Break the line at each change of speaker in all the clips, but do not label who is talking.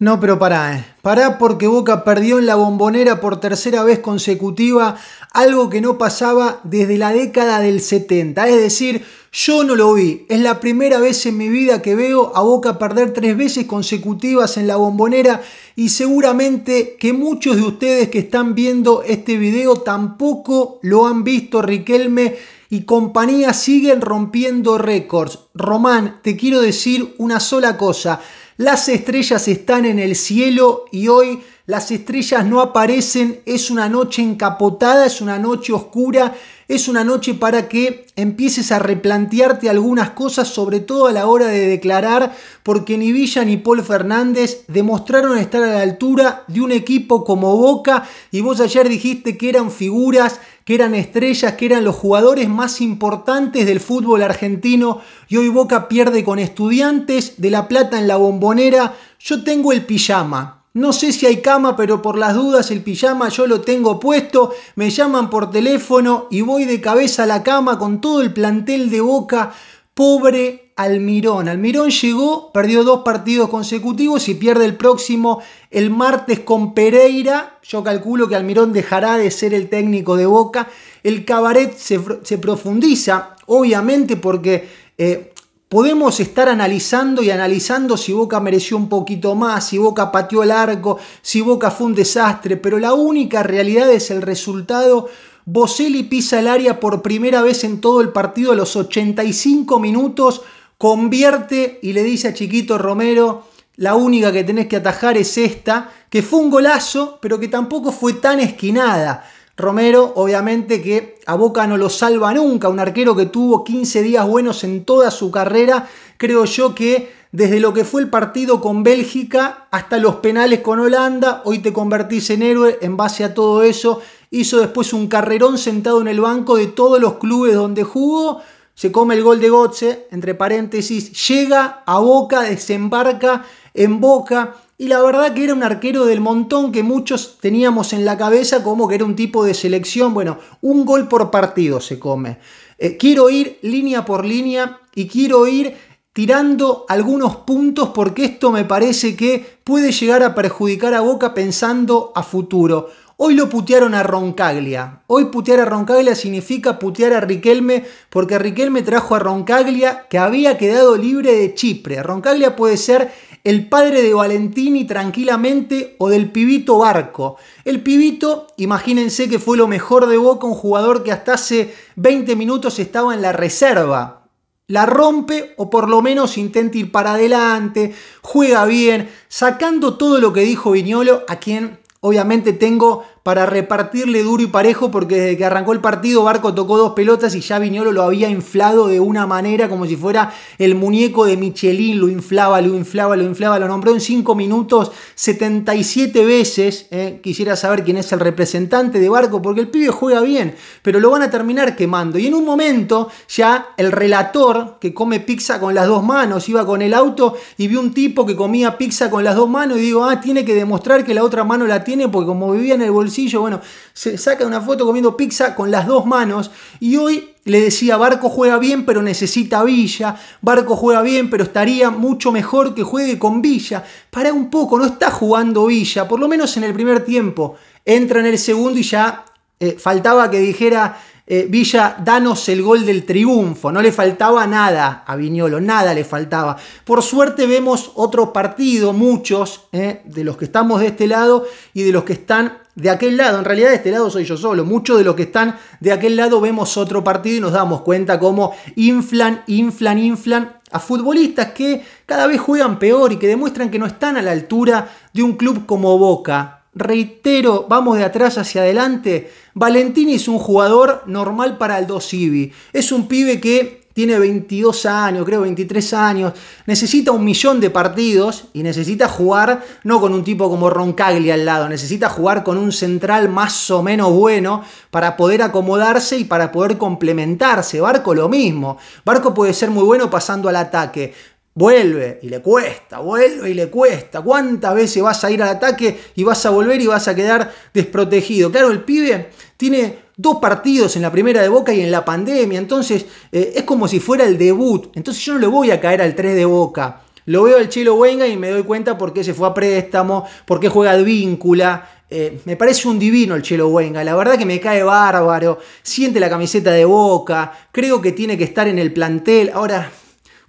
No, pero pará, eh. pará porque Boca perdió en la bombonera por tercera vez consecutiva, algo que no pasaba desde la década del 70. Es decir, yo no lo vi. Es la primera vez en mi vida que veo a Boca perder tres veces consecutivas en la bombonera y seguramente que muchos de ustedes que están viendo este video tampoco lo han visto, Riquelme y compañía siguen rompiendo récords. Román, te quiero decir una sola cosa. Las estrellas están en el cielo y hoy las estrellas no aparecen. Es una noche encapotada, es una noche oscura es una noche para que empieces a replantearte algunas cosas, sobre todo a la hora de declarar, porque ni Villa ni Paul Fernández demostraron estar a la altura de un equipo como Boca y vos ayer dijiste que eran figuras, que eran estrellas, que eran los jugadores más importantes del fútbol argentino y hoy Boca pierde con estudiantes de La Plata en la bombonera. Yo tengo el pijama, no sé si hay cama, pero por las dudas el pijama yo lo tengo puesto, me llaman por teléfono y voy de cabeza a la cama con todo el plantel de boca. Pobre Almirón. Almirón llegó, perdió dos partidos consecutivos y pierde el próximo el martes con Pereira. Yo calculo que Almirón dejará de ser el técnico de Boca. El cabaret se, profundiza, obviamente, porque eh, Podemos estar analizando y analizando si Boca mereció un poquito más, si Boca pateó el arco, si Boca fue un desastre, pero la única realidad es el resultado. Boselli pisa el área por primera vez en todo el partido a los 85 minutos, convierte y le dice a Chiquito Romero, la única que tenés que atajar es esta, que fue un golazo, pero que tampoco fue tan esquinada. Romero, obviamente que a Boca no lo salva nunca, un arquero que tuvo 15 días buenos en toda su carrera, creo yo que desde lo que fue el partido con Bélgica hasta los penales con Holanda, hoy te convertís en héroe en base a todo eso, hizo después un carrerón sentado en el banco de todos los clubes donde jugó, se come el gol de Gotze, entre paréntesis, llega a Boca, desembarca en Boca, y la verdad que era un arquero del montón que muchos teníamos en la cabeza como que era un tipo de selección. Bueno, un gol por partido se come. Eh, quiero ir línea por línea y quiero ir tirando algunos puntos porque esto me parece que puede llegar a perjudicar a Boca pensando a futuro. Hoy lo putearon a Roncaglia. Hoy putear a Roncaglia significa putear a Riquelme porque Riquelme trajo a Roncaglia que había quedado libre de Chipre. Roncaglia puede ser el padre de Valentini tranquilamente o del pibito Barco. El pibito, imagínense que fue lo mejor de Boca, un jugador que hasta hace 20 minutos estaba en la reserva. La rompe o por lo menos intenta ir para adelante, juega bien, sacando todo lo que dijo Viñolo, a quien obviamente tengo para repartirle duro y parejo porque desde que arrancó el partido Barco tocó dos pelotas y ya Viñolo lo había inflado de una manera como si fuera el muñeco de Michelin, lo inflaba, lo inflaba, lo inflaba, lo nombró en cinco minutos 77 veces. ¿eh? Quisiera saber quién es el representante de Barco porque el pibe juega bien, pero lo van a terminar quemando. Y en un momento ya el relator que come pizza con las dos manos iba con el auto y vi un tipo que comía pizza con las dos manos y digo, ah, tiene que demostrar que la otra mano la tiene porque como vivía en el bolsillo, bueno, se saca una foto comiendo pizza con las dos manos y hoy le decía, Barco juega bien pero necesita Villa, Barco juega bien pero estaría mucho mejor que juegue con Villa. Para un poco, no está jugando Villa, por lo menos en el primer tiempo. Entra en el segundo y ya eh, faltaba que dijera eh, Villa, danos el gol del triunfo. No le faltaba nada a Viñolo, nada le faltaba. Por suerte vemos otro partido, muchos, eh, de los que estamos de este lado y de los que están de aquel lado. En realidad de este lado soy yo solo. Muchos de los que están de aquel lado vemos otro partido y nos damos cuenta cómo inflan, inflan, inflan a futbolistas que cada vez juegan peor y que demuestran que no están a la altura de un club como Boca Reitero, vamos de atrás hacia adelante. Valentini es un jugador normal para el 2IBI, Es un pibe que tiene 22 años, creo 23 años. Necesita un millón de partidos y necesita jugar no con un tipo como Roncagli al lado. Necesita jugar con un central más o menos bueno para poder acomodarse y para poder complementarse. Barco lo mismo. Barco puede ser muy bueno pasando al ataque Vuelve y le cuesta, vuelve y le cuesta. ¿Cuántas veces vas a ir al ataque y vas a volver y vas a quedar desprotegido? Claro, el pibe tiene dos partidos en la primera de Boca y en la pandemia, entonces eh, es como si fuera el debut. Entonces yo no le voy a caer al 3 de Boca. Lo veo al Chelo Wenga y me doy cuenta por qué se fue a préstamo, por qué juega víncula. Eh, me parece un divino el Chelo Wenga, la verdad que me cae bárbaro, siente la camiseta de boca, creo que tiene que estar en el plantel. Ahora,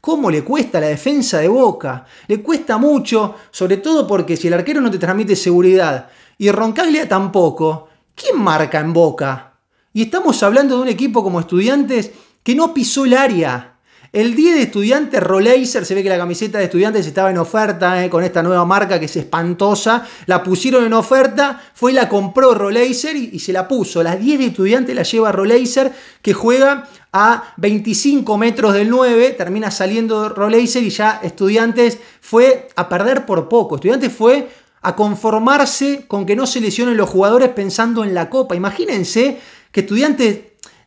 ¿Cómo le cuesta la defensa de Boca? Le cuesta mucho, sobre todo porque si el arquero no te transmite seguridad y Roncaglia tampoco, ¿quién marca en Boca? Y estamos hablando de un equipo como estudiantes que no pisó el área. El 10 de estudiantes Rolaser, se ve que la camiseta de estudiantes estaba en oferta eh, con esta nueva marca que es espantosa. La pusieron en oferta, fue y la compró Rolaser y, se la puso. Las 10 de estudiantes la lleva Rolaser que juega a 25 metros del 9, termina saliendo Roleiser y ya Estudiantes fue a perder por poco. Estudiantes fue a conformarse con que no se lesionen los jugadores pensando en la Copa. Imagínense que Estudiantes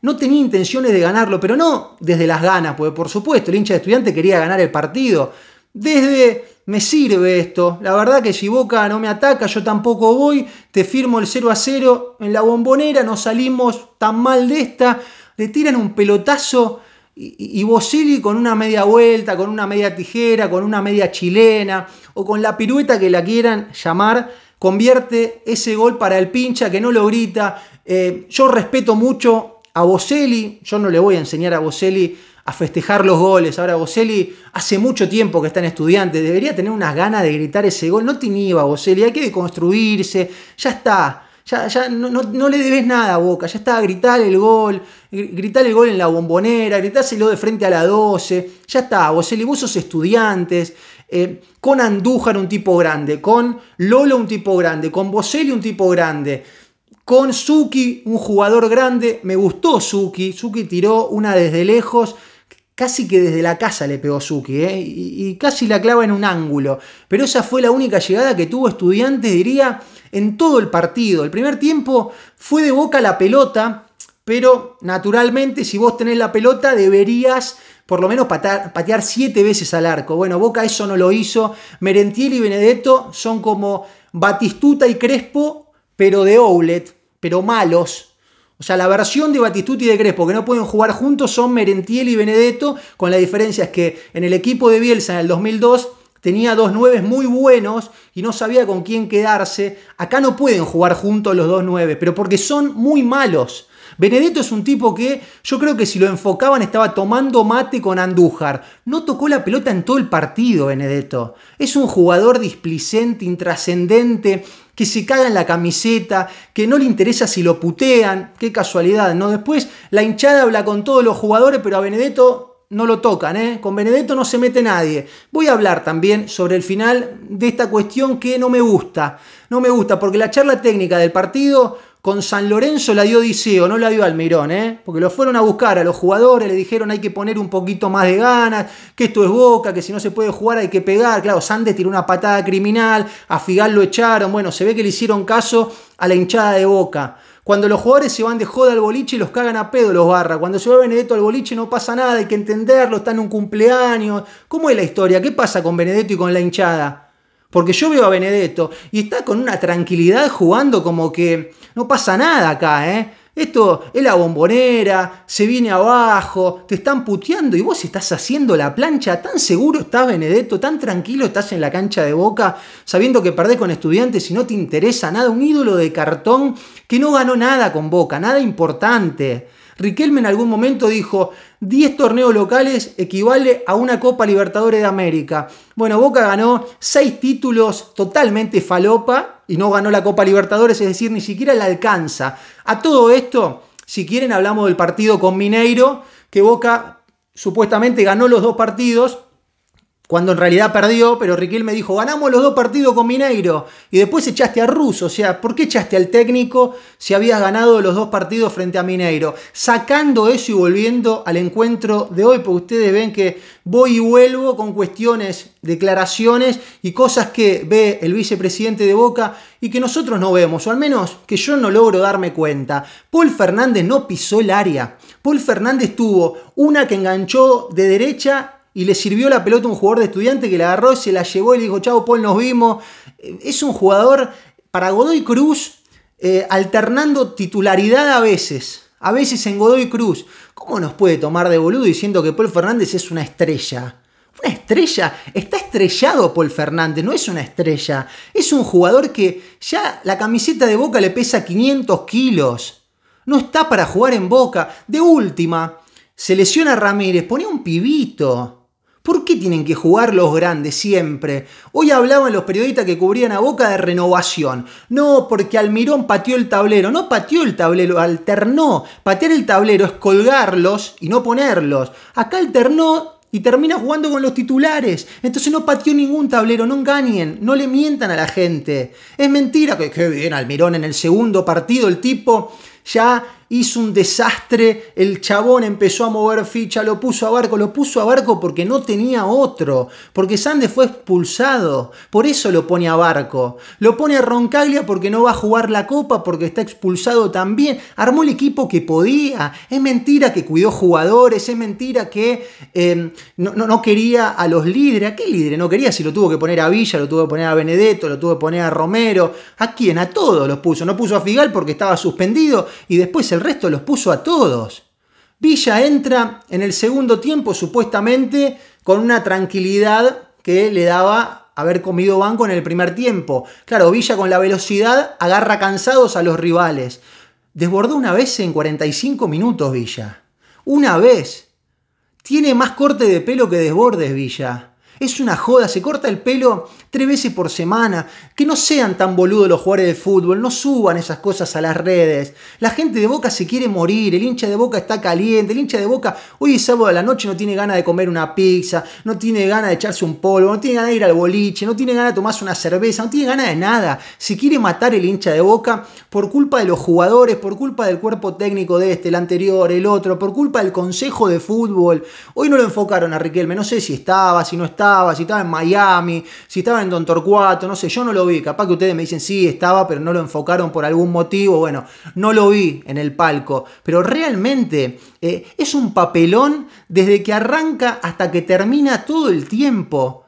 no tenía intenciones de ganarlo, pero no desde las ganas, porque por supuesto el hincha de estudiante quería ganar el partido. Desde me sirve esto, la verdad que si Boca no me ataca, yo tampoco voy, te firmo el 0 a 0 en la bombonera, no salimos tan mal de esta, le tiran un pelotazo y, vos Bocelli con una media vuelta, con una media tijera, con una media chilena o con la pirueta que la quieran llamar, convierte ese gol para el pincha que no lo grita. Eh, yo respeto mucho a Boselli, yo no le voy a enseñar a Boselli a festejar los goles. Ahora Boselli hace mucho tiempo que está en estudiante, debería tener unas ganas de gritar ese gol. No te iba Boselli, hay que deconstruirse, ya está. Ya, ya no, le debes nada a Boca, ya está, gritar el gol, gritar el gol en la bombonera, gritárselo de frente a la 12, ya está, Boselli, vos sos estudiantes, eh, con Andújar un tipo grande, con Lolo un tipo grande, con Boselli un tipo grande, con Suki, un jugador grande. Me gustó Suki. Suki tiró una desde lejos. Casi que desde la casa le pegó Suki, ¿eh? y, casi la clava en un ángulo. Pero esa fue la única llegada que tuvo Estudiantes, diría, en todo el partido. El primer tiempo fue de boca la pelota, pero naturalmente si vos tenés la pelota deberías por lo menos patear siete veces al arco. Bueno, Boca eso no lo hizo. Merentiel y Benedetto son como Batistuta y Crespo, pero de Oulet pero malos. O sea, la versión de Batistuti y de Crespo que no pueden jugar juntos son Merentiel y Benedetto, con la diferencia es que en el equipo de Bielsa en el 2002 tenía dos nueves muy buenos y no sabía con quién quedarse. Acá no pueden jugar juntos los dos nueves, pero porque son muy malos. Benedetto es un tipo que yo creo que si lo enfocaban estaba tomando mate con Andújar. No tocó la pelota en todo el partido, Benedetto. Es un jugador displicente, intrascendente, que se caga en la camiseta, que no le interesa si lo putean, qué casualidad, ¿no? Después la hinchada habla con todos los jugadores, pero a Benedetto no lo tocan, ¿eh? Con Benedetto no se mete nadie. Voy a hablar también sobre el final de esta cuestión que no me gusta, no me gusta, porque la charla técnica del partido con San Lorenzo la dio Diceo, no la dio Almirón, ¿eh? porque lo fueron a buscar a los jugadores, le dijeron hay que poner un poquito más de ganas, que esto es boca, que si no se puede jugar hay que pegar. Claro, Sande tiró una patada criminal, a Figal lo echaron, bueno, se ve que le hicieron caso a la hinchada de boca. Cuando los jugadores se van de joda al boliche y los cagan a pedo los barra. Cuando se va Benedetto al boliche no pasa nada, hay que entenderlo, está en un cumpleaños. ¿Cómo es la historia? ¿Qué pasa con Benedetto y con la hinchada? Porque yo veo a Benedetto y está con una tranquilidad jugando como que no pasa nada acá, ¿eh? Esto es la bombonera, se viene abajo, te están puteando y vos estás haciendo la plancha, tan seguro estás Benedetto, tan tranquilo estás en la cancha de Boca, sabiendo que perdés con estudiantes y no te interesa nada, un ídolo de cartón que no ganó nada con Boca, nada importante. Riquelme en algún momento dijo, 10 torneos locales equivale a una Copa Libertadores de América. Bueno, Boca ganó 6 títulos totalmente falopa y no ganó la Copa Libertadores, es decir, ni siquiera la alcanza. A todo esto, si quieren, hablamos del partido con Mineiro, que Boca supuestamente ganó los dos partidos, cuando en realidad perdió, pero Riquel me dijo, ganamos los dos partidos con Mineiro. Y después echaste a Russo. O sea, ¿por qué echaste al técnico si habías ganado los dos partidos frente a Mineiro? Sacando eso y volviendo al encuentro de hoy, porque ustedes ven que voy y vuelvo con cuestiones, declaraciones y cosas que ve el vicepresidente de Boca y que nosotros no vemos, o al menos que yo no logro darme cuenta. Paul Fernández no pisó el área. Paul Fernández tuvo una que enganchó de derecha y le sirvió la pelota a un jugador de estudiante que la agarró, y se la llevó y le dijo, chao Paul, nos vimos. Eh, es un jugador para Godoy Cruz eh, alternando titularidad a veces. A veces en Godoy Cruz. ¿Cómo nos puede tomar de boludo diciendo que Paul Fernández es una estrella? Una estrella, está estrellado Paul Fernández, no es una estrella. Es un jugador que ya la camiseta de Boca le pesa 500 kilos. No está para jugar en Boca. De última, se lesiona Ramírez, pone un pibito. ¿Por qué tienen que jugar los grandes siempre? Hoy hablaban los periodistas que cubrían a Boca de renovación. No, porque Almirón pateó el tablero. No pateó el tablero, alternó. Patear el tablero es colgarlos y no ponerlos. Acá alternó y termina jugando con los titulares. Entonces no pateó ningún tablero, no engañen, no le mientan a la gente. Es mentira que, qué bien, Almirón en el segundo partido el tipo ya hizo un desastre, el chabón empezó a mover ficha, lo puso a barco, lo puso a barco porque no tenía otro, porque Sande fue expulsado, por eso lo pone a barco, lo pone a Roncaglia porque no va a jugar la copa, porque está expulsado también, armó el equipo que podía, es mentira que cuidó jugadores, es mentira que em, no, no, no, quería a los líderes, ¿a qué líderes no quería? Si lo tuvo que poner a Villa, lo tuvo que poner a Benedetto, lo tuvo que poner a Romero, ¿a quién? A todos los puso, no puso a Figal porque estaba suspendido y después se resto los puso a todos. Villa entra en el segundo tiempo supuestamente con una tranquilidad que le daba haber comido banco en el primer tiempo. Claro, Villa con la velocidad agarra cansados a los rivales. Desbordó una vez en 45 minutos Villa. Una vez. Tiene más corte de pelo que desbordes Villa. Es una joda, se corta el pelo tres veces por semana. Que no sean tan boludos los jugadores de fútbol, no suban esas cosas a las redes. La gente de Boca se quiere morir, el hincha de Boca está caliente, el hincha de Boca hoy es sábado a la noche no tiene ganas de comer una pizza, no tiene ganas de echarse un polvo, no tiene ganas de ir al boliche, no tiene ganas de tomarse una cerveza, no tiene ganas de nada. Se quiere matar el hincha de Boca por culpa de los jugadores, por culpa del cuerpo técnico de este, el anterior, el otro, por culpa del consejo de fútbol. Hoy no lo enfocaron a Riquelme, no sé si estaba, si no estaba si estaba en Miami, si estaba en Don Torcuato, no sé, yo no lo vi. Capaz que ustedes me dicen, sí, estaba, pero no lo enfocaron por algún motivo. Bueno, no lo vi en el palco. Pero realmente eh, es un papelón desde que arranca hasta que termina todo el tiempo.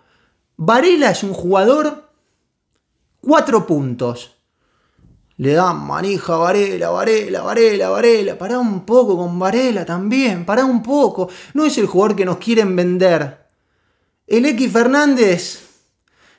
Varela es un jugador, cuatro puntos. Le dan manija a Varela, Varela, Varela, Varela. para un poco con Varela también, pará un poco. No es el jugador que nos quieren vender. El X Fernández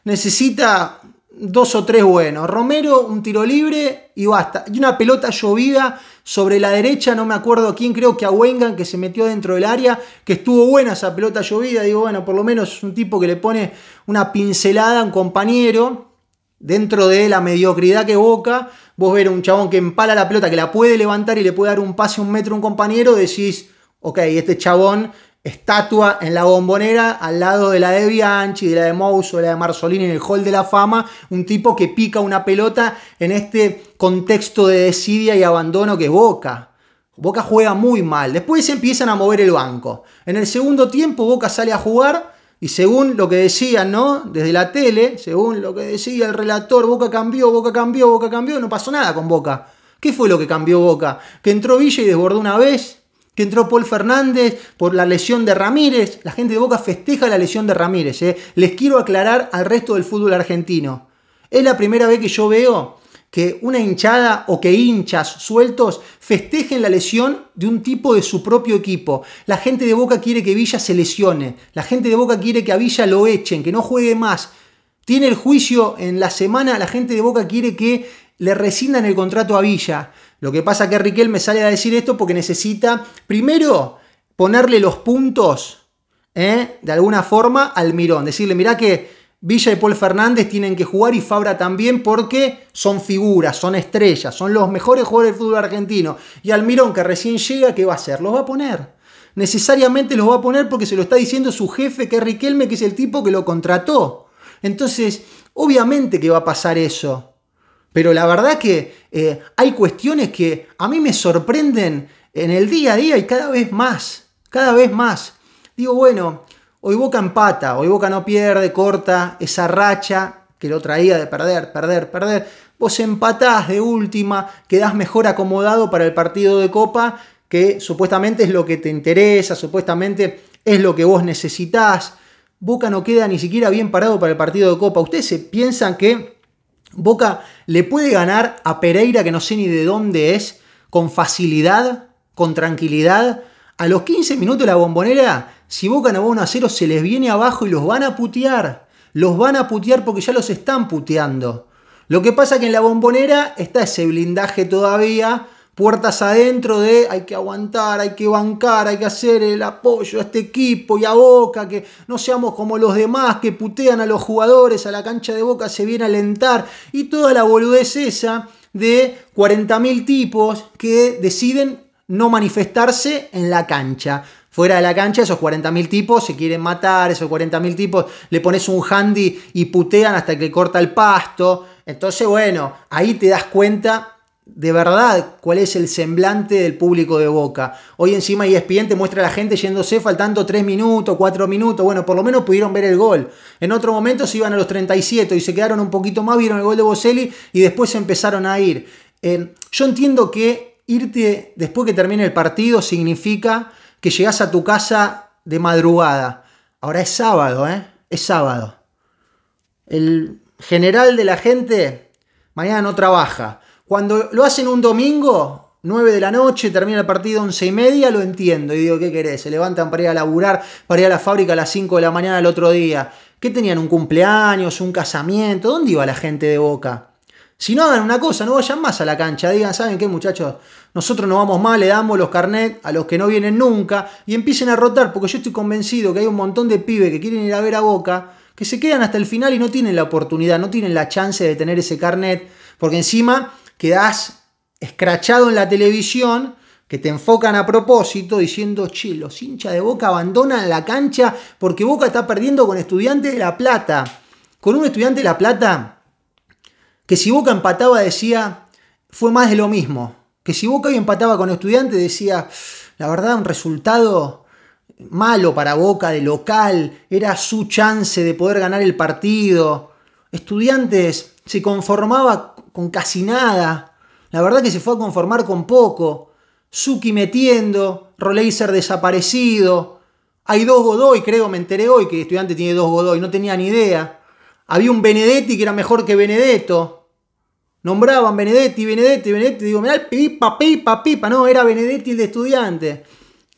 necesita dos o tres buenos. Romero, un tiro libre y basta. Y una pelota llovida sobre la derecha, no me acuerdo quién, creo que a Wengan, que se metió dentro del área, que estuvo buena esa pelota llovida. Digo, bueno, por lo menos es un tipo que le pone una pincelada a un compañero. Dentro de la mediocridad que evoca, vos ver un chabón que empala la pelota, que la puede levantar y le puede dar un pase un metro a un compañero, decís, ok, este chabón estatua en la bombonera al lado de la de Bianchi, de la de Mouso, de la de Marzolini en el Hall de la Fama, un tipo que pica una pelota en este contexto de desidia y abandono que Boca. Boca juega muy mal. Después empiezan a mover el banco. En el segundo tiempo Boca sale a jugar y según lo que decían, ¿no? Desde la tele, según lo que decía el relator, Boca cambió, Boca cambió, Boca cambió, no pasó nada con Boca. ¿Qué fue lo que cambió Boca? Que entró Villa y desbordó una vez, que entró Paul Fernández por la lesión de Ramírez. La gente de Boca festeja la lesión de Ramírez. ¿eh? Les quiero aclarar al resto del fútbol argentino. Es la primera vez que yo veo que una hinchada o que hinchas sueltos festejen la lesión de un tipo de su propio equipo. La gente de Boca quiere que Villa se lesione. La gente de Boca quiere que a Villa lo echen, que no juegue más. Tiene el juicio en la semana. La gente de Boca quiere que le rescindan el contrato a Villa. Lo que pasa es que Riquelme sale a decir esto porque necesita, primero, ponerle los puntos, ¿eh? de alguna forma, al mirón. Decirle, mirá que Villa y Paul Fernández tienen que jugar y Fabra también porque son figuras, son estrellas, son los mejores jugadores del fútbol argentino. Y al Mirón, que recién llega, ¿qué va a hacer? Los va a poner. Necesariamente los va a poner porque se lo está diciendo su jefe, que es Riquelme, que es el tipo que lo contrató. Entonces, obviamente que va a pasar eso. Pero la verdad que eh, hay cuestiones que a mí me sorprenden en el día a día y cada vez más, cada vez más. Digo, bueno, hoy Boca empata, hoy Boca no pierde, corta esa racha que lo traía de perder, perder, perder. Vos empatás de última, quedás mejor acomodado para el partido de Copa, que supuestamente es lo que te interesa, supuestamente es lo que vos necesitás. Boca no queda ni siquiera bien parado para el partido de Copa. ¿Ustedes se piensan que Boca le puede ganar a Pereira, que no sé ni de dónde es, con facilidad, con tranquilidad. A los 15 minutos la bombonera, si Boca no va 1 a 0, se les viene abajo y los van a putear. Los van a putear porque ya los están puteando. Lo que pasa que en la bombonera está ese blindaje todavía puertas adentro de hay que aguantar, hay que bancar, hay que hacer el apoyo a este equipo y a Boca, que no seamos como los demás que putean a los jugadores, a la cancha de Boca se viene a alentar y toda la boludez esa de 40.000 tipos que deciden no manifestarse en la cancha. Fuera de la cancha, esos 40.000 tipos se quieren matar, esos 40.000 tipos le pones un handy y putean hasta que corta el pasto. Entonces, bueno, ahí te das cuenta de verdad cuál es el semblante del público de Boca. Hoy encima y e te muestra a la gente yéndose faltando 3 minutos, 4 minutos, bueno, por lo menos pudieron ver el gol. En otro momento se iban a los 37 y se quedaron un poquito más, vieron el gol de Boselli y después se empezaron a ir. Eh, yo entiendo que irte después que termine el partido significa que llegas a tu casa de madrugada. Ahora es sábado, ¿eh? Es sábado. El general de la gente mañana no trabaja. Cuando lo hacen un domingo, 9 de la noche, termina el partido 11 y media, lo entiendo. Y digo, ¿qué querés? Se levantan para ir a laburar, para ir a la fábrica a las 5 de la mañana al otro día. ¿Qué tenían? ¿Un cumpleaños? ¿Un casamiento? ¿Dónde iba la gente de Boca? Si no hagan una cosa, no vayan más a la cancha, digan, ¿saben qué muchachos? Nosotros no vamos mal, le damos los carnets a los que no vienen nunca y empiecen a rotar, porque yo estoy convencido que hay un montón de pibes que quieren ir a ver a Boca, que se quedan hasta el final y no tienen la oportunidad, no tienen la chance de tener ese carnet, porque encima quedás escrachado en la televisión, que te enfocan a propósito diciendo, che, los hinchas de Boca abandonan la cancha porque Boca está perdiendo con Estudiantes de La Plata. Con un Estudiante de La Plata que si Boca empataba decía, fue más de lo mismo. Que si Boca hoy empataba con Estudiantes decía, la verdad, un resultado malo para Boca de local, era su chance de poder ganar el partido estudiantes, se conformaba con casi nada. La verdad que se fue a conformar con poco. Suki metiendo, Roleiser desaparecido. Hay dos Godoy, creo, me enteré hoy que el estudiante tiene dos Godoy, no tenía ni idea. Había un Benedetti que era mejor que Benedetto. Nombraban Benedetti, Benedetti, Benedetti. Digo, mirá pipa, pipa, pipa. No, era Benedetti el de estudiante.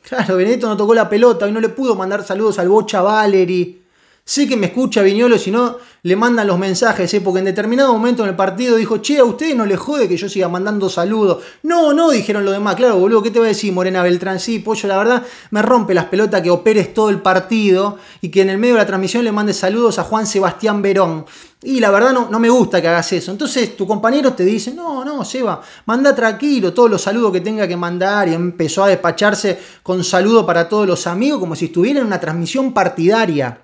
Claro, Benedetto no tocó la pelota y no le pudo mandar saludos al Bocha Valeri Sé que me escucha Viñolo, si no, le mandan los mensajes, ¿eh? porque en determinado momento en el partido dijo, che, a ustedes no les jode que yo siga mandando saludos. No, no, dijeron lo demás, claro, boludo, ¿qué te va a decir Morena Beltrán? Sí, pollo, la verdad, me rompe las pelotas que operes todo el partido y que en el medio de la transmisión le mandes saludos a Juan Sebastián Verón. Y la verdad no, no me gusta que hagas eso. Entonces tu compañero te dice, no, no, Seba, manda tranquilo todos los saludos que tenga que mandar. Y empezó a despacharse con saludos para todos los amigos, como si estuviera en una transmisión partidaria.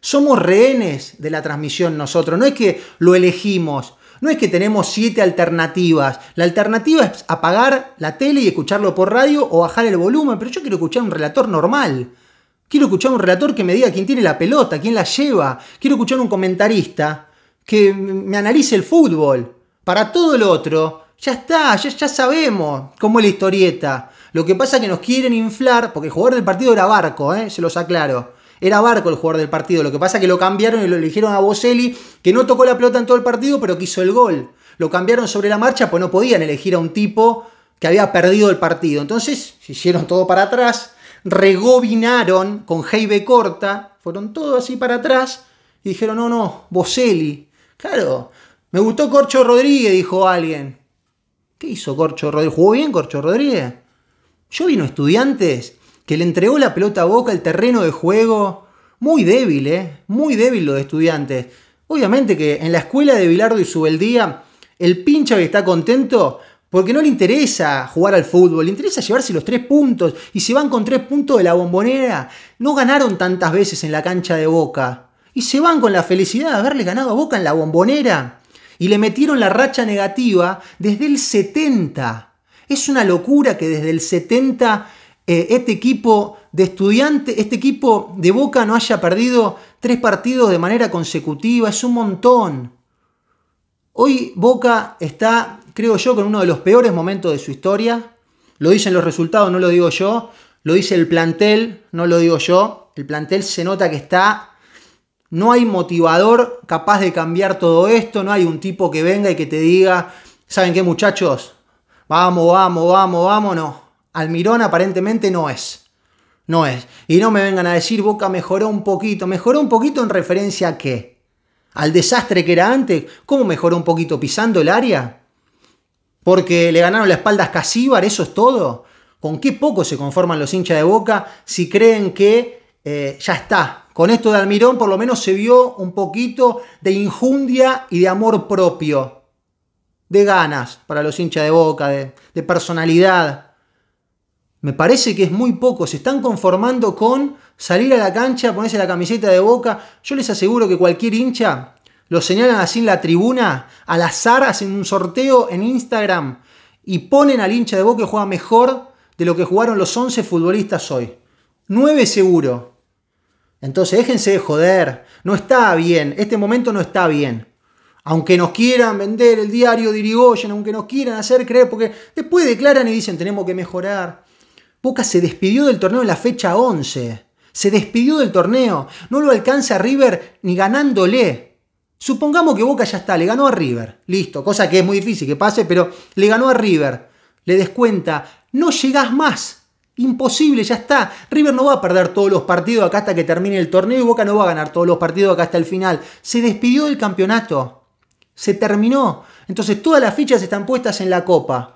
Somos rehenes de la transmisión nosotros, no es que lo elegimos, no es que tenemos siete alternativas. La alternativa es apagar la tele y escucharlo por radio o bajar el volumen, pero yo quiero escuchar un relator normal. Quiero escuchar un relator que me diga quién tiene la pelota, quién la lleva. Quiero escuchar un comentarista que me analice el fútbol. Para todo lo otro, ya está, ya, ya sabemos cómo es la historieta. Lo que pasa es que nos quieren inflar, porque el jugador del partido era Barco, ¿eh? se los aclaro. Era Barco el jugador del partido. Lo que pasa es que lo cambiaron y lo eligieron a Boselli, que no tocó la pelota en todo el partido, pero quiso el gol. Lo cambiaron sobre la marcha, pues no podían elegir a un tipo que había perdido el partido. Entonces se hicieron todo para atrás, regobinaron con Jaime corta, fueron todo así para atrás y dijeron, no, no, Boselli. Claro, me gustó Corcho Rodríguez, dijo alguien. ¿Qué hizo Corcho Rodríguez? ¿Jugó bien Corcho Rodríguez? Yo vino estudiantes que le entregó la pelota a Boca, el terreno de juego. Muy débil, ¿eh? Muy débil los de estudiantes. Obviamente que en la escuela de Bilardo y Subeldía, el pincha que está contento porque no le interesa jugar al fútbol, le interesa llevarse los tres puntos. Y se van con tres puntos de la bombonera. No ganaron tantas veces en la cancha de Boca. Y se van con la felicidad de haberle ganado a Boca en la bombonera. Y le metieron la racha negativa desde el 70. Es una locura que desde el 70 eh, este equipo de estudiantes, este equipo de Boca no haya perdido tres partidos de manera consecutiva, es un montón. Hoy Boca está, creo yo, con uno de los peores momentos de su historia. Lo dicen los resultados, no lo digo yo. Lo dice el plantel, no lo digo yo. El plantel se nota que está... No hay motivador capaz de cambiar todo esto. No hay un tipo que venga y que te diga, ¿saben qué muchachos? Vamos, vamos, vamos, vámonos, Almirón aparentemente no es. No es. Y no me vengan a decir, Boca mejoró un poquito. ¿Mejoró un poquito en referencia a qué? ¿Al desastre que era antes? ¿Cómo mejoró un poquito? ¿Pisando el área? ¿Porque le ganaron la espalda a Casíbar? ¿Eso es todo? ¿Con qué poco se conforman los hinchas de Boca si creen que eh, ya está? Con esto de Almirón por lo menos se vio un poquito de injundia y de amor propio. De ganas para los hinchas de Boca, de personalidad. Me parece que es muy poco. Se están conformando con salir a la cancha, ponerse la camiseta de boca. Yo les aseguro que cualquier hincha lo señalan así en la tribuna, al azar, hacen un sorteo en Instagram y ponen al hincha de boca que juega mejor de lo que jugaron los 11 futbolistas hoy. 9 seguro. Entonces déjense de joder. No está bien. Este momento no está bien. Aunque nos quieran vender el diario de Irigoyen, aunque nos quieran hacer creer, porque después declaran y dicen tenemos que mejorar. Boca se despidió del torneo en la fecha 11. Se despidió del torneo. No lo alcanza River ni ganándole. Supongamos que Boca ya está, le ganó a River. Listo, cosa que es muy difícil que pase, pero le ganó a River. Le descuenta, no llegás más. Imposible, ya está. River no va a perder todos los partidos acá hasta que termine el torneo y Boca no va a ganar todos los partidos acá hasta el final. Se despidió del campeonato. Se terminó. Entonces todas las fichas están puestas en la copa.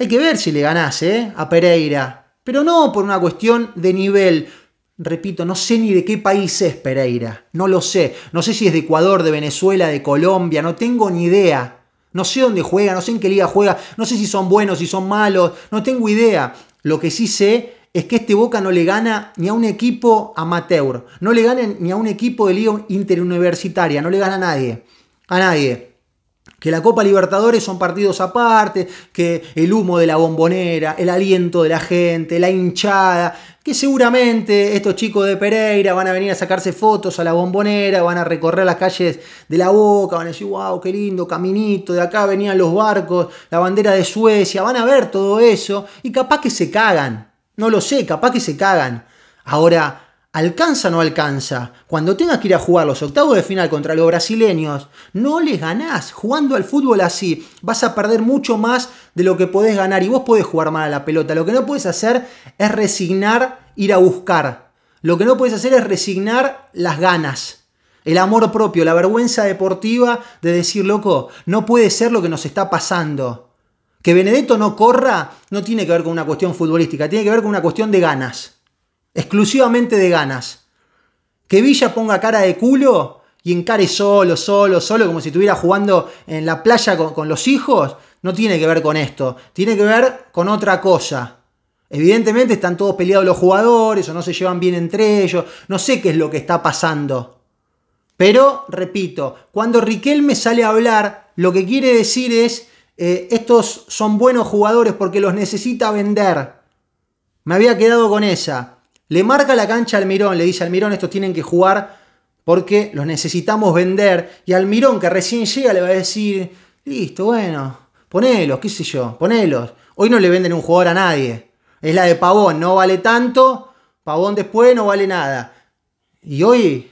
Hay que ver si le ganás ¿eh? a Pereira, pero no por una cuestión de nivel. Repito, no sé ni de qué país es Pereira, no lo sé. No sé si es de Ecuador, de Venezuela, de Colombia, no tengo ni idea. No sé dónde juega, no sé en qué liga juega, no sé si son buenos, si son malos, no tengo idea. Lo que sí sé es que este Boca no le gana ni a un equipo amateur, no le gana ni a un equipo de liga interuniversitaria, no le gana a nadie, a nadie que la Copa Libertadores son partidos aparte, que el humo de la bombonera, el aliento de la gente, la hinchada, que seguramente estos chicos de Pereira van a venir a sacarse fotos a la bombonera, van a recorrer las calles de la boca, van a decir, wow, qué lindo, caminito, de acá venían los barcos, la bandera de Suecia, van a ver todo eso y capaz que se cagan, no lo sé, capaz que se cagan. Ahora, ¿Alcanza o no alcanza? Cuando tengas que ir a jugar los octavos de final contra los brasileños, no les ganás. Jugando al fútbol así, vas a perder mucho más de lo que podés ganar y vos podés jugar mal a la pelota. Lo que no podés hacer es resignar ir a buscar. Lo que no podés hacer es resignar las ganas. El amor propio, la vergüenza deportiva de decir, loco, no puede ser lo que nos está pasando. Que Benedetto no corra no tiene que ver con una cuestión futbolística, tiene que ver con una cuestión de ganas exclusivamente de ganas. Que Villa ponga cara de culo y encare solo, solo, solo, como si estuviera jugando en la playa con, los hijos, no tiene que ver con esto, tiene que ver con otra cosa. Evidentemente están todos peleados los jugadores o no se llevan bien entre ellos, no sé qué es lo que está pasando. Pero, repito, cuando Riquelme sale a hablar, lo que quiere decir es, eh, estos son buenos jugadores porque los necesita vender. Me había quedado con esa. Le marca la cancha al Mirón, le dice al Mirón estos tienen que jugar porque los necesitamos vender. Y al Mirón que recién llega, le va a decir, listo, bueno, ponelos, qué sé yo, ponelos. Hoy no le venden un jugador a nadie. Es la de Pavón, no vale tanto, Pavón después no vale nada. Y hoy,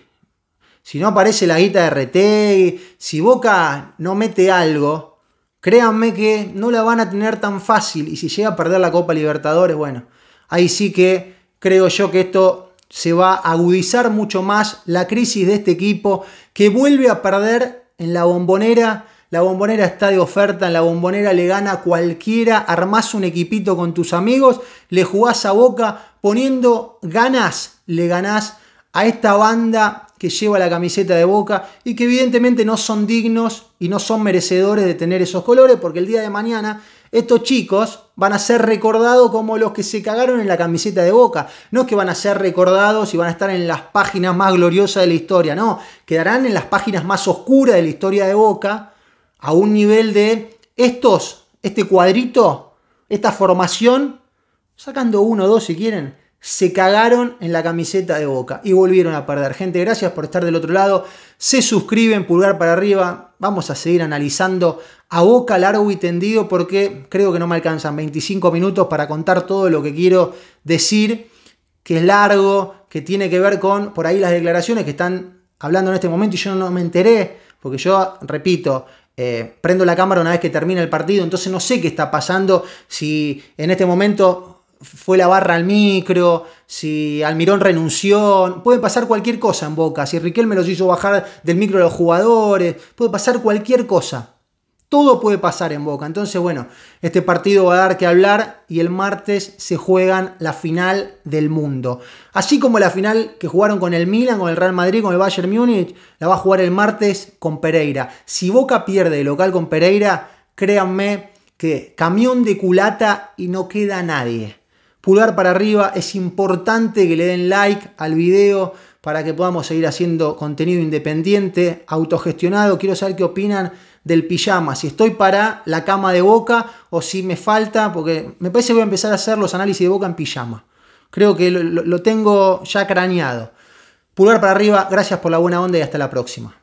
si no aparece la guita de RT, si Boca no mete algo, créanme que no la van a tener tan fácil. Y si llega a perder la Copa Libertadores, bueno, ahí sí que creo yo que esto se va a agudizar mucho más la crisis de este equipo que vuelve a perder en la bombonera. La bombonera está de oferta, en la bombonera le gana cualquiera, armás un equipito con tus amigos, le jugás a boca, poniendo ganas, le ganás a esta banda que lleva la camiseta de boca y que evidentemente no son dignos y no son merecedores de tener esos colores porque el día de mañana estos chicos van a ser recordados como los que se cagaron en la camiseta de Boca. No es que van a ser recordados y van a estar en las páginas más gloriosas de la historia, no, quedarán en las páginas más oscuras de la historia de Boca a un nivel de estos, este cuadrito, esta formación, sacando uno o dos si quieren, se cagaron en la camiseta de Boca y volvieron a perder. Gente, gracias por estar del otro lado. Se suscriben, pulgar para arriba. Vamos a seguir analizando a Boca largo y tendido porque creo que no me alcanzan 25 minutos para contar todo lo que quiero decir, que es largo, que tiene que ver con por ahí las declaraciones que están hablando en este momento y yo no me enteré, porque yo, repito, eh, prendo la cámara una vez que termina el partido, entonces no sé qué está pasando, si en este momento fue la barra al micro, si Almirón renunció, puede pasar cualquier cosa en Boca, si Riquelme los hizo bajar del micro a los jugadores, puede pasar cualquier cosa. Todo puede pasar en Boca. Entonces, bueno, este partido va a dar que hablar y el martes se juegan la final del mundo. Así como la final que jugaron con el Milan, con el Real Madrid, con el Bayern Múnich, la va a jugar el martes con Pereira. Si Boca pierde el local con Pereira, créanme que camión de culata y no queda nadie pulgar para arriba, es importante que le den like al video para que podamos seguir haciendo contenido independiente, autogestionado. Quiero saber qué opinan del pijama, si estoy para la cama de boca o si me falta, porque me parece que voy a empezar a hacer los análisis de boca en pijama. Creo que lo, tengo ya craneado. Pulgar para arriba, gracias por la buena onda y hasta la próxima.